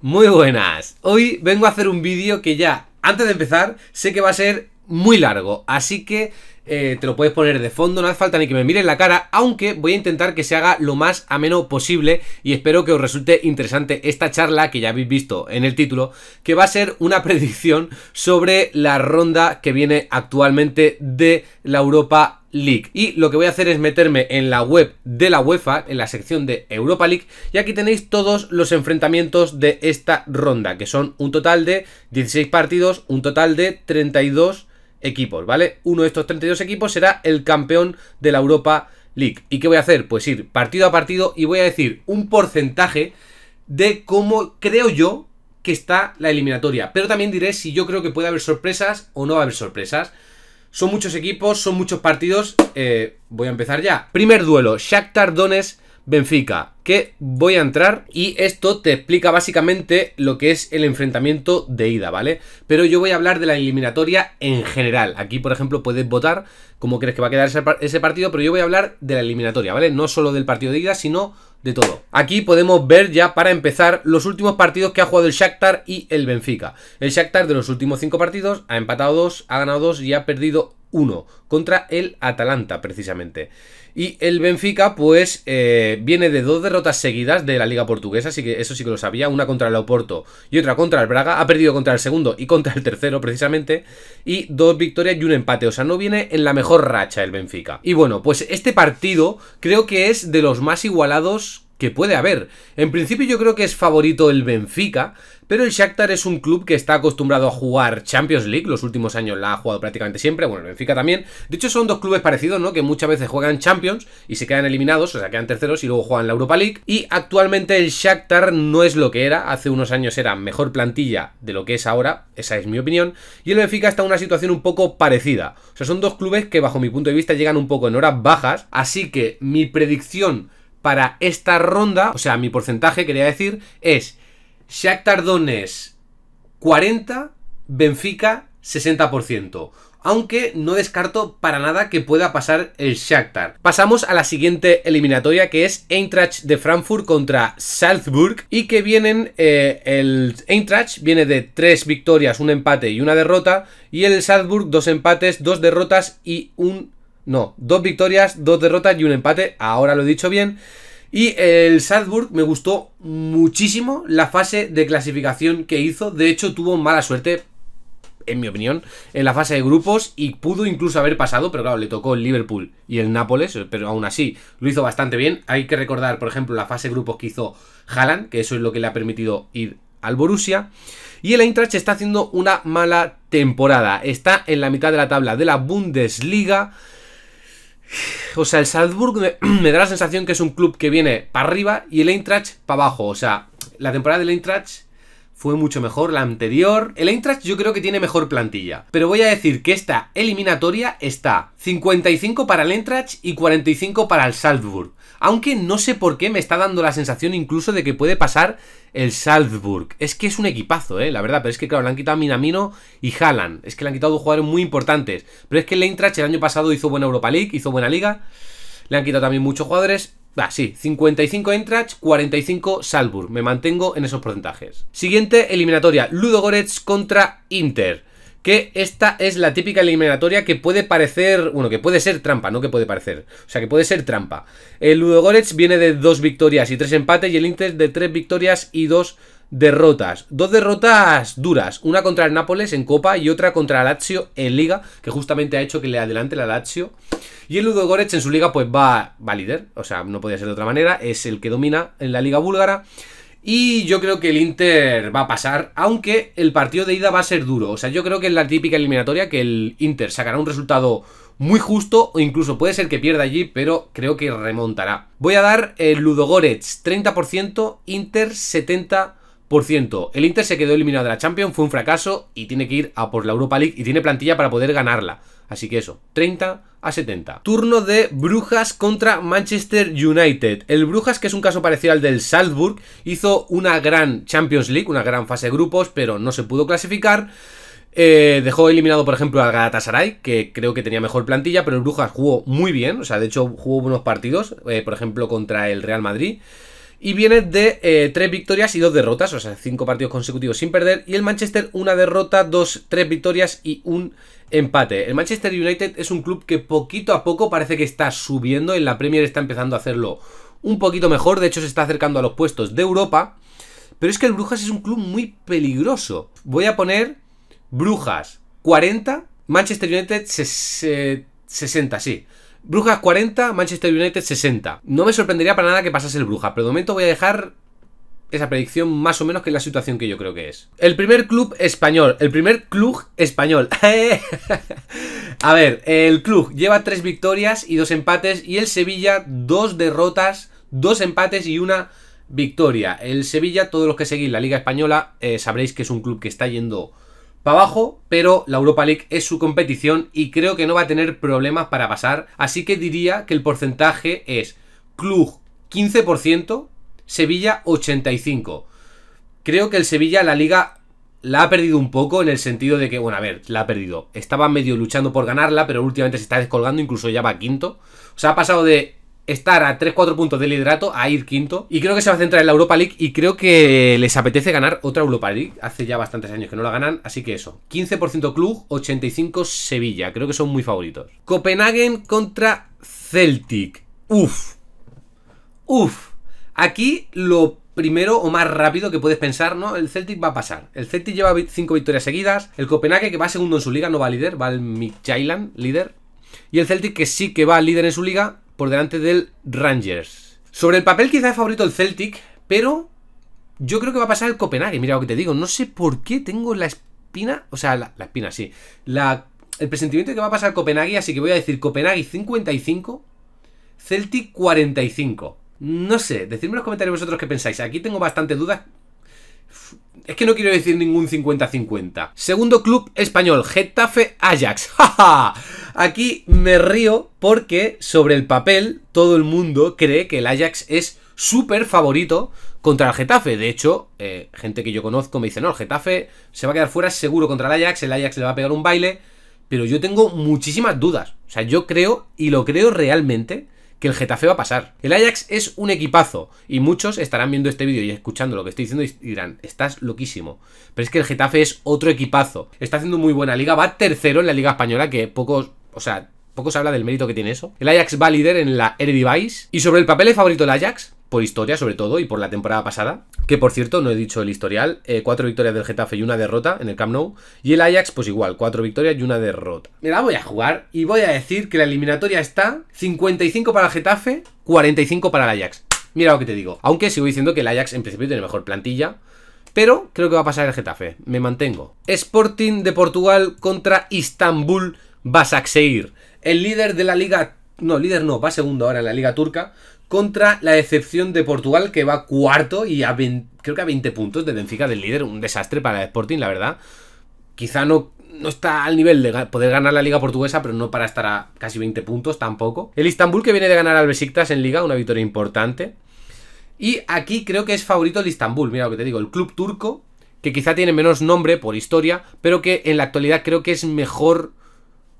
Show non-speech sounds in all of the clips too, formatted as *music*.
Muy buenas, hoy vengo a hacer un vídeo que ya, antes de empezar, sé que va a ser muy largo, así que eh, te lo puedes poner de fondo, no hace falta ni que me miren la cara, aunque voy a intentar que se haga lo más ameno posible y espero que os resulte interesante esta charla que ya habéis visto en el título, que va a ser una *laughs* predicción sobre la ronda que viene actualmente de la Europa League. Y lo que voy a hacer es meterme en la web de la UEFA, en la sección de Europa League, y aquí tenéis todos los enfrentamientos de esta ronda, que son un total de 16 partidos, un total de 32 equipos, ¿vale? Uno de estos 32 equipos será el campeón de la Europa League. ¿Y qué voy a hacer? Pues ir partido a partido y voy a decir un porcentaje de cómo creo yo que está la eliminatoria. Pero también diré si yo creo que puede haber sorpresas o no va a haber sorpresas. Son muchos equipos, son muchos partidos. Eh, voy a empezar ya. Primer duelo, Shakhtar Donetsk Benfica, que voy a entrar y esto te explica básicamente lo que es el enfrentamiento de ida, ¿vale? Pero yo voy a hablar de la eliminatoria en general. Aquí, por ejemplo, puedes votar cómo crees que va a quedar ese, partido, pero yo voy a hablar de la eliminatoria, ¿vale? No solo del partido de ida, sino de todo. Aquí podemos ver ya para empezar los últimos partidos que ha jugado el Shakhtar y el Benfica. El Shakhtar de los últimos cinco partidos ha empatado dos ha ganado dos y ha perdido uno contra el Atalanta precisamente. Y el Benfica, pues, eh, viene de dos derrotas seguidas de la Liga Portuguesa, así que eso sí que lo sabía. Una contra el Oporto y otra contra el Braga. Ha perdido contra el segundo y contra el tercero, precisamente. Y dos victorias y un empate. O sea, no viene en la mejor racha el Benfica. Y bueno, pues este partido creo que es de los más igualados que puede haber. En principio yo creo que es favorito el Benfica, pero el Shakhtar es un club que está acostumbrado a jugar Champions League, los últimos años la ha jugado prácticamente siempre, bueno, el Benfica también. De hecho, son dos clubes parecidos, ¿no? Que muchas veces juegan Champions y se quedan eliminados, o sea, quedan terceros y luego juegan la Europa League. Y actualmente el Shakhtar no es lo que era, hace unos años era mejor plantilla de lo que es ahora, esa es mi opinión. Y el Benfica está en una situación un poco parecida. O sea, son dos clubes que bajo mi punto de vista llegan un poco en horas bajas, así que mi predicción para esta ronda, o sea, mi porcentaje quería decir, es Shakhtar Donetsk 40, Benfica 60%. Aunque no descarto para nada que pueda pasar el Shakhtar. Pasamos a la siguiente eliminatoria que es Eintracht de Frankfurt contra Salzburg y que vienen eh, el Eintracht viene de 3 victorias, un empate y una derrota y el Salzburg dos empates, dos derrotas y un no, dos victorias, dos derrotas y un empate. Ahora lo he dicho bien. Y el Salzburg me gustó muchísimo la fase de clasificación que hizo. De hecho, tuvo mala suerte, en mi opinión, en la fase de grupos y pudo incluso haber pasado, pero claro, le tocó el Liverpool y el Nápoles, pero aún así lo hizo bastante bien. Hay que recordar, por ejemplo, la fase de grupos que hizo Haaland, que eso es lo que le ha permitido ir al Borussia. Y el Eintracht está haciendo una mala temporada. Está en la mitad de la tabla de la Bundesliga. O sea, el Salzburg *clears throat* me, da la sensación que es un club que viene para arriba y el Eintracht para abajo. O sea, la temporada del Eintracht fue mucho mejor la anterior. El Eintracht yo creo que tiene mejor plantilla, pero voy a decir que esta eliminatoria está 55 para el Eintracht y 45 para el Salzburg. Aunque no sé por qué me está dando la sensación incluso de que puede pasar el Salzburg. Es que es un equipazo, eh, la verdad, pero es que claro, le han quitado a Minamino y Haaland. Es que le han quitado dos jugadores muy importantes. Pero es que el Eintracht el año pasado hizo buena Europa League, hizo buena liga. Le han quitado también muchos jugadores. Ah, sí, 55 entrach, 45 salvur Me mantengo en esos porcentajes. Siguiente eliminatoria, Ludogorets contra Inter. Que esta es la típica eliminatoria que puede parecer, bueno, que puede ser trampa, no que puede parecer, o sea, que puede ser trampa. El Ludogorets viene de dos victorias y tres empates y el Inter de tres victorias y dos derrotas. Dos derrotas duras. Una contra el Nápoles en Copa y otra contra el Lazio en Liga, que justamente ha hecho que le adelante el Lazio. Y el Ludogorets en su liga pues va, va líder. O sea, no podía ser de otra manera. Es el que domina en la Liga Búlgara. Y yo creo que el Inter va a pasar, aunque el partido de ida va a ser duro. O sea, yo creo que es la típica eliminatoria que el Inter sacará un resultado muy justo o incluso puede ser que pierda allí, pero creo que remontará. Voy a dar el Ludogorets 30%, Inter 70%. Por cierto, el Inter se quedó eliminado de la Champions, fue un fracaso y tiene que ir a por la Europa League y tiene plantilla para poder ganarla. Así que eso, 30 a 70. Turno de Brujas contra Manchester United. El Brujas, que es un caso parecido al del Salzburg, hizo una gran Champions League, una gran fase de grupos, pero no se pudo clasificar. Eh, dejó eliminado, por ejemplo, al Galatasaray, que creo que tenía mejor plantilla, pero el Brujas jugó muy bien, o sea, de hecho jugó buenos partidos, eh, por ejemplo, contra el Real Madrid. Y viene de 3 eh, tres victorias y 2 derrotas, o sea, cinco partidos consecutivos sin perder. Y el Manchester, una derrota, dos, tres victorias y un empate. El Manchester United es un club que poquito a poco parece que está subiendo. En la Premier está empezando a hacerlo un poquito mejor. De hecho, se está acercando a los puestos de Europa. Pero es que el Brujas es un club muy peligroso. Voy a poner Brujas 40, Manchester United 60, eh, sí. Brujas 40, Manchester United 60. No me sorprendería para nada que pasase el Brujas, pero de momento voy a dejar esa predicción más o menos que es la situación que yo creo que es. El primer club español, el primer club español. *laughs* a ver, el club lleva tres victorias y dos empates y el Sevilla dos derrotas, dos empates y una victoria. El Sevilla, todos los que seguís la Liga Española eh, sabréis que es un club que está yendo abajo, pero la Europa League es su competición y creo que no va a tener problemas para pasar, así que diría que el porcentaje es Club 15%, Sevilla 85%. Creo que el Sevilla la liga la ha perdido un poco en el sentido de que, bueno, a ver, la ha perdido. Estaba medio luchando por ganarla, pero últimamente se está descolgando, incluso ya va quinto. O sea, ha pasado de estar a 3-4 puntos de liderato, a ir quinto. Y creo que se va a centrar en la Europa League y creo que les apetece ganar otra Europa League. Hace ya bastantes años que no la ganan, así que eso. 15% club, 85% Sevilla. Creo que son muy favoritos. Copenhagen contra Celtic. Uf. Uf. Aquí lo primero o más rápido que puedes pensar, ¿no? El Celtic va a pasar. El Celtic lleva 5 victorias seguidas. El Copenhague, que va segundo en su liga, no va líder, va el Midtjylland líder. Y el Celtic, que sí que va líder en su liga, por delante del Rangers. Sobre el papel quizá es favorito el Celtic, pero yo creo que va a pasar el Copenhague, mira lo que te digo. No sé por qué tengo la espina, o sea, la, espina, sí. La, el presentimiento de que va a pasar el Copenhague, así que voy a decir Copenhague 55, Celtic 45. No sé, decidme en los comentarios vosotros qué pensáis. Aquí tengo bastantes dudas es que no quiero decir ningún 50-50. Segundo club español, Getafe Ajax. *laughs* ¡Ja, Aquí me río porque sobre el papel todo el mundo cree que el Ajax es súper favorito contra el Getafe. De hecho, eh, gente que yo conozco me dice, no, el Getafe se va a quedar fuera seguro contra el Ajax, el Ajax le va a pegar un baile. Pero yo tengo muchísimas dudas. O sea, yo creo, y lo creo realmente, que el Getafe va a pasar. El Ajax es un equipazo y muchos estarán viendo este vídeo y escuchando lo que estoy diciendo y dirán, estás loquísimo. Pero es que el Getafe es otro equipazo. Está haciendo muy buena liga, va tercero en la liga española que pocos, o sea, poco se habla del mérito que tiene eso. El Ajax va líder en la Eredivisie y sobre el papel favorito del Ajax, por historia sobre todo y por la temporada pasada, que por cierto no he dicho el historial, eh, cuatro victorias del Getafe y una derrota en el Camp Nou, y el Ajax pues igual, cuatro victorias y una derrota. Me la voy a jugar y voy a decir que la eliminatoria está 55 para el Getafe, 45 para el Ajax. Mira lo que te digo, aunque sigo diciendo que el Ajax en principio tiene mejor plantilla, pero creo que va a pasar el Getafe, me mantengo. Sporting de Portugal contra Istanbul Basakseir. el líder de la liga... No, líder no, va segundo ahora en la liga turca, contra la excepción de Portugal, que va cuarto y creo que a 20 puntos de Benfica del líder. Un desastre para el Sporting, la verdad. Quizá no, no está al nivel de poder ganar la Liga Portuguesa, pero no para estar a casi 20 puntos tampoco. El Istanbul, que viene de ganar al Besiktas en Liga, una victoria importante. Y aquí creo que es favorito el Istanbul, mira lo que te digo, el club turco, que quizá tiene menos nombre por historia, pero que en la actualidad creo que es mejor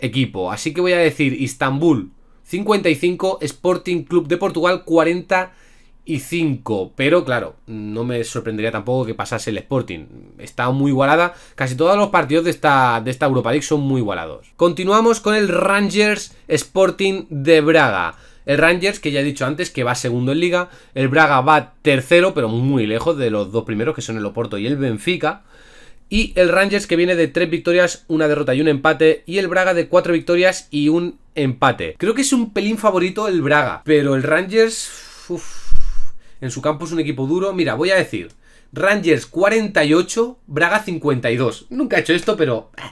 equipo. Así que voy a decir Istanbul 55, Sporting Club de Portugal 45. Pero claro, no me sorprendería tampoco que pasase el Sporting. Está muy igualada. Casi todos los partidos de esta, de esta Europa League son muy igualados. Continuamos con el Rangers Sporting de Braga. El Rangers, que ya he dicho antes que va segundo en liga. El Braga va tercero, pero muy lejos de los dos primeros, que son el Oporto y el Benfica. Y el Rangers que viene de tres victorias, una derrota y un empate. Y el Braga de cuatro victorias y un empate. Creo que es un pelín favorito el Braga, pero el Rangers... en su campo es un equipo duro. Mira, voy a decir... Rangers 48, Braga 52. Nunca he hecho esto, pero... Eh,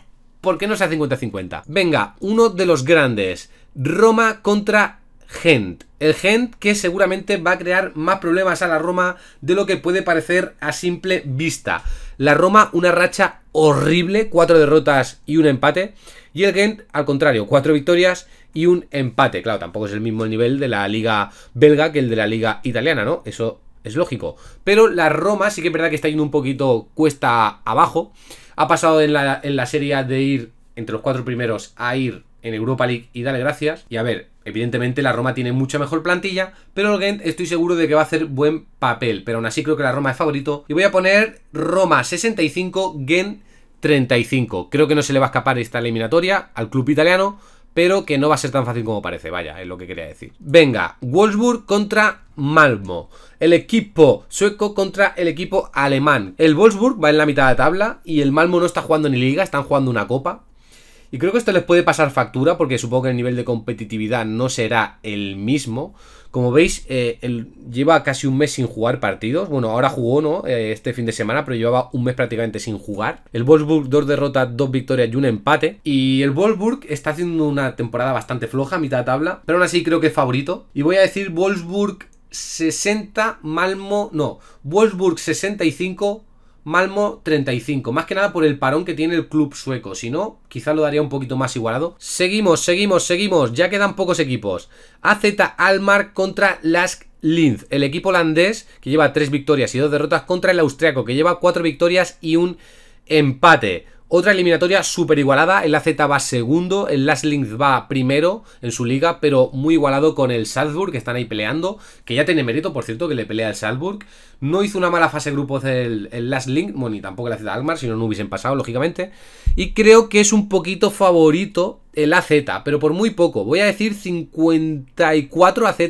¿Por qué no sea 50-50? Venga, uno de los grandes. Roma contra Gent. El Gent que seguramente va a crear más problemas a la Roma de lo que puede parecer a simple vista. La Roma una racha horrible, cuatro derrotas y un empate. Y el Gent, al contrario, cuatro victorias y un empate. Claro, tampoco es el mismo nivel de la liga belga que el de la liga italiana, ¿no? Eso es lógico. Pero la Roma sí que es verdad que está yendo un poquito cuesta abajo. Ha pasado en la, en la serie de ir entre los cuatro primeros a ir en Europa League y dale gracias. Y a ver, evidentemente la Roma tiene mucha mejor plantilla, pero el Gent estoy seguro de que va a hacer buen papel. Pero aún así creo que la Roma es favorito. Y voy a poner Roma 65, Gent 35. Creo que no se le va a escapar esta eliminatoria al club italiano, pero que no va a ser tan fácil como parece, vaya, es lo que quería decir. Venga, Wolfsburg contra Malmo. El equipo sueco contra el equipo alemán. El Wolfsburg va en la mitad de la tabla y el Malmo no está jugando ni liga, están jugando una copa. Y creo que esto les puede pasar factura porque supongo que el nivel de competitividad no será el mismo. Como veis, eh, él lleva casi un mes sin jugar partidos. Bueno, ahora jugó, ¿no? Eh, este fin de semana, pero llevaba un mes prácticamente sin jugar. El Wolfsburg, dos derrotas, dos victorias y un empate. Y el Wolfsburg está haciendo una temporada bastante floja, mitad de tabla. Pero aún así creo que es favorito. Y voy a decir Wolfsburg 60, Malmo... No, Wolfsburg 65, Malmo 35, más que nada por el parón que tiene el club sueco, si no, quizá lo daría un poquito más igualado. Seguimos, seguimos, seguimos, ya quedan pocos equipos. AZ Almar contra Lask Linz, el equipo holandés que lleva 3 victorias y 2 derrotas contra el austriaco que lleva 4 victorias y un empate. Otra eliminatoria súper igualada, el AZ va segundo, el Last va primero en su liga, pero muy igualado con el Salzburg, que están ahí peleando, que ya tiene mérito, por cierto, que le pelea el Salzburg. No hizo una mala fase grupo grupos el, Last Link, bueno, ni tampoco el AZ Almar, si no, no hubiesen pasado, lógicamente. Y creo que es un poquito favorito el AZ, pero por muy poco. Voy a decir 54 AZ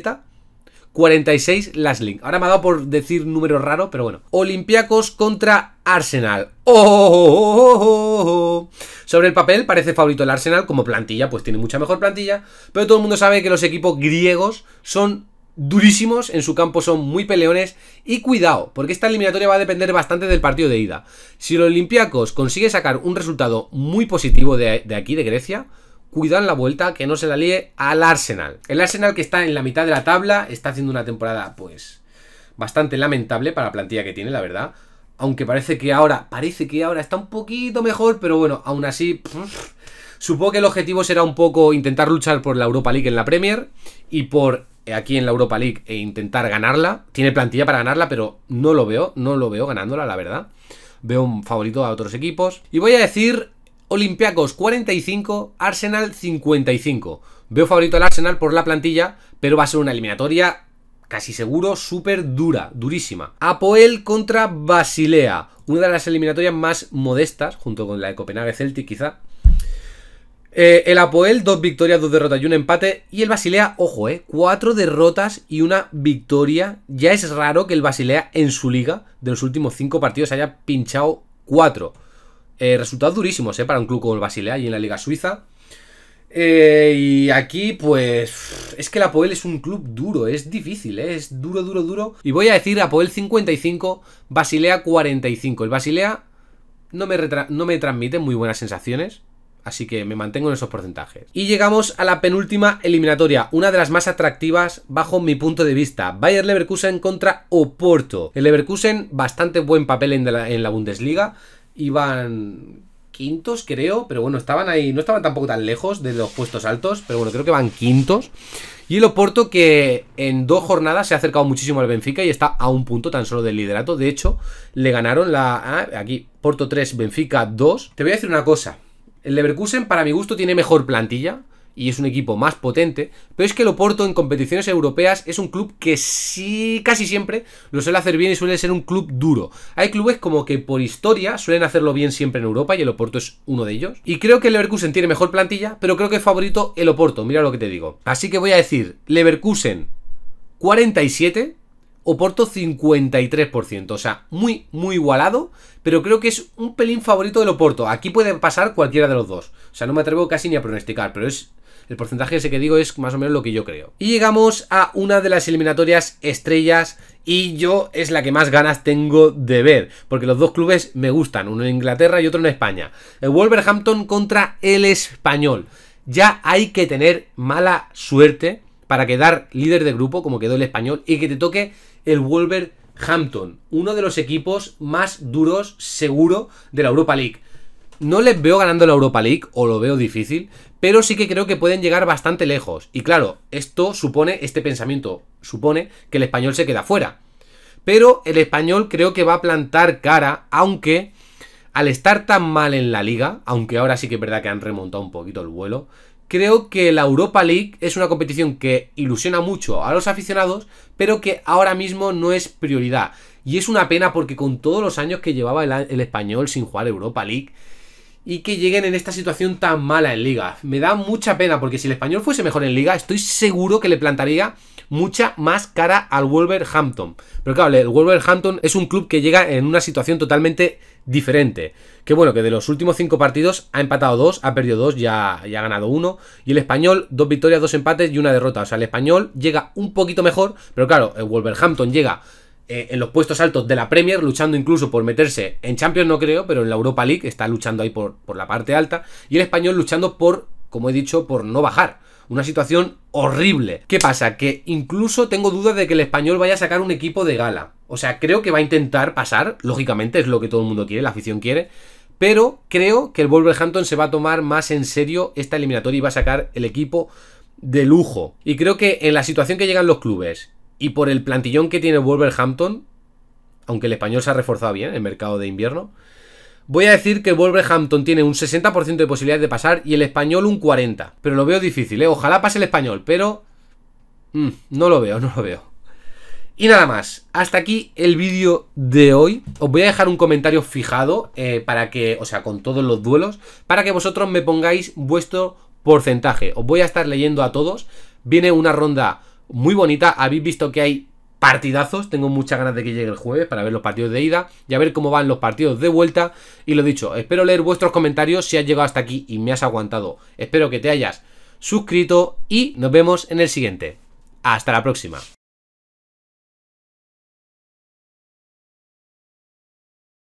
46 link Ahora me ha dado por decir número raro, pero bueno. Olympiacos contra Arsenal. ¡Oh, oh, oh, Sobre el papel parece favorito el Arsenal como plantilla, pues tiene mucha mejor plantilla, pero todo el mundo sabe que los equipos griegos son durísimos, en su campo son muy peleones y cuidado, porque esta eliminatoria va a depender bastante del partido de ida. Si los Olympiacos consigue sacar un resultado muy positivo de aquí, de Grecia, Cuidan la vuelta, que no se la líe al Arsenal. El Arsenal que está en la mitad de la tabla, está haciendo una temporada, pues, bastante lamentable para la plantilla que tiene, la verdad. Aunque parece que ahora, parece que ahora está un poquito mejor, pero bueno, aún así... supongo que el objetivo será un poco intentar luchar por la Europa League en la Premier y por eh, aquí en la Europa League e intentar ganarla. Tiene plantilla para ganarla, pero no lo veo, no lo veo ganándola, la verdad. Veo un favorito a otros equipos. Y voy a decir Olympiacos 45, Arsenal 55. Veo favorito al Arsenal por la plantilla, pero va a ser una eliminatoria casi seguro súper dura, durísima. Apoel contra Basilea, una de las eliminatorias más modestas, junto con la de Copenhague Celtic quizá. Eh, el Apoel, dos victorias, dos derrotas y un empate. Y el Basilea, ojo, eh, cuatro derrotas y una victoria. Ya es raro que el Basilea en su liga, de los últimos cinco partidos, haya pinchado cuatro. Eh, resultados durísimos, eh, Para un club como el Basilea y en la Liga Suiza. Eh, y aquí, pues. Es que el Apoel es un club duro, es difícil, es duro, duro, duro. Y voy a decir Apoel 55, Basilea 45. El Basilea no me, no me transmite muy buenas sensaciones. Así que me mantengo en esos porcentajes. Y llegamos a la penúltima eliminatoria, una de las más atractivas bajo mi punto de vista. Bayer Leverkusen contra Oporto. El Leverkusen bastante buen papel en en la Bundesliga iban quintos, creo, pero bueno, estaban ahí, no estaban tampoco tan lejos de los puestos altos, pero bueno, creo que van quintos. Y el Oporto que en dos jornadas se ha acercado muchísimo al Benfica y está a un punto tan solo del liderato. De hecho, le ganaron la... Ah, aquí, Porto 3, Benfica 2. Te voy a decir una cosa. El Leverkusen, para mi gusto, tiene mejor plantilla y es un equipo más potente, pero es que el Oporto en competiciones europeas es un club que sí, casi siempre lo suele hacer bien y suele ser un club duro. Hay clubes como que por historia suelen hacerlo bien siempre en Europa y el Oporto es uno de ellos. Y creo que el Leverkusen tiene mejor plantilla, pero creo que es favorito el Oporto, mira lo que te digo. Así que voy a decir Leverkusen 47, Oporto 53%, o sea, muy, muy igualado, pero creo que es un pelín favorito del Oporto. Aquí puede pasar cualquiera de los dos. O sea, no me atrevo casi ni a pronosticar, pero es el porcentaje ese que digo es más o menos lo que yo creo. Y llegamos a una de las eliminatorias estrellas y yo es la que más ganas tengo de ver, porque los dos clubes me gustan, uno en Inglaterra y otro en España. El Wolverhampton contra el Español. Ya hay que tener mala suerte para quedar líder de grupo, como quedó el Español, y que te toque el Wolverhampton, uno de los equipos más duros, seguro, de la Europa League. No les veo ganando la Europa League, o lo veo difícil, pero sí que creo que pueden llegar bastante lejos. Y claro, esto supone, este pensamiento supone que el español se queda fuera. Pero el español creo que va a plantar cara, aunque al estar tan mal en la liga, aunque ahora sí que es verdad que han remontado un poquito el vuelo, creo que la Europa League es una competición que ilusiona mucho a los aficionados, pero que ahora mismo no es prioridad. Y es una pena porque con todos los años que llevaba el, español sin jugar Europa League, y que lleguen en esta situación tan mala en liga. Me da mucha pena porque si el español fuese mejor en liga, estoy seguro que le plantaría mucha más cara al Wolverhampton. Pero claro, el Wolverhampton es un club que llega en una situación totalmente diferente. Que bueno, que de los últimos cinco partidos ha empatado dos, ha perdido dos ya ha, ha ganado uno. Y el español, dos victorias, dos empates y una derrota. O sea, el español llega un poquito mejor, pero claro, el Wolverhampton llega eh, en los puestos altos de la Premier, luchando incluso por meterse en Champions, no creo, pero en la Europa League está luchando ahí por, por la parte alta, y el español luchando por, como he dicho, por no bajar. Una situación horrible. ¿Qué pasa? Que incluso tengo dudas de que el español vaya a sacar un equipo de gala. O sea, creo que va a intentar pasar, lógicamente es lo que todo el mundo quiere, la afición quiere, pero creo que el Wolverhampton se va a tomar más en serio esta eliminatoria y va a sacar el equipo de lujo. Y creo que en la situación que llegan los clubes y por el plantillón que tiene Wolverhampton, aunque el español se ha reforzado bien en el mercado de invierno, voy a decir que Wolverhampton tiene un 60% de posibilidades de pasar y el español un 40%. Pero lo veo difícil, ¿eh? Ojalá pase el español, pero... Mm, no lo veo, no lo veo. Y nada más, hasta aquí el vídeo de hoy. Os voy a dejar un comentario fijado eh, para que, o sea, con todos los duelos, para que vosotros me pongáis vuestro porcentaje. Os voy a estar leyendo a todos. Viene una ronda muy bonita. Habéis visto que hay partidazos. Tengo muchas ganas de que llegue el jueves para ver los partidos de ida y a ver cómo van los partidos de vuelta. Y lo dicho, espero leer vuestros comentarios si has llegado hasta aquí y me has aguantado. Espero que te hayas suscrito y nos vemos en el siguiente. Hasta la próxima.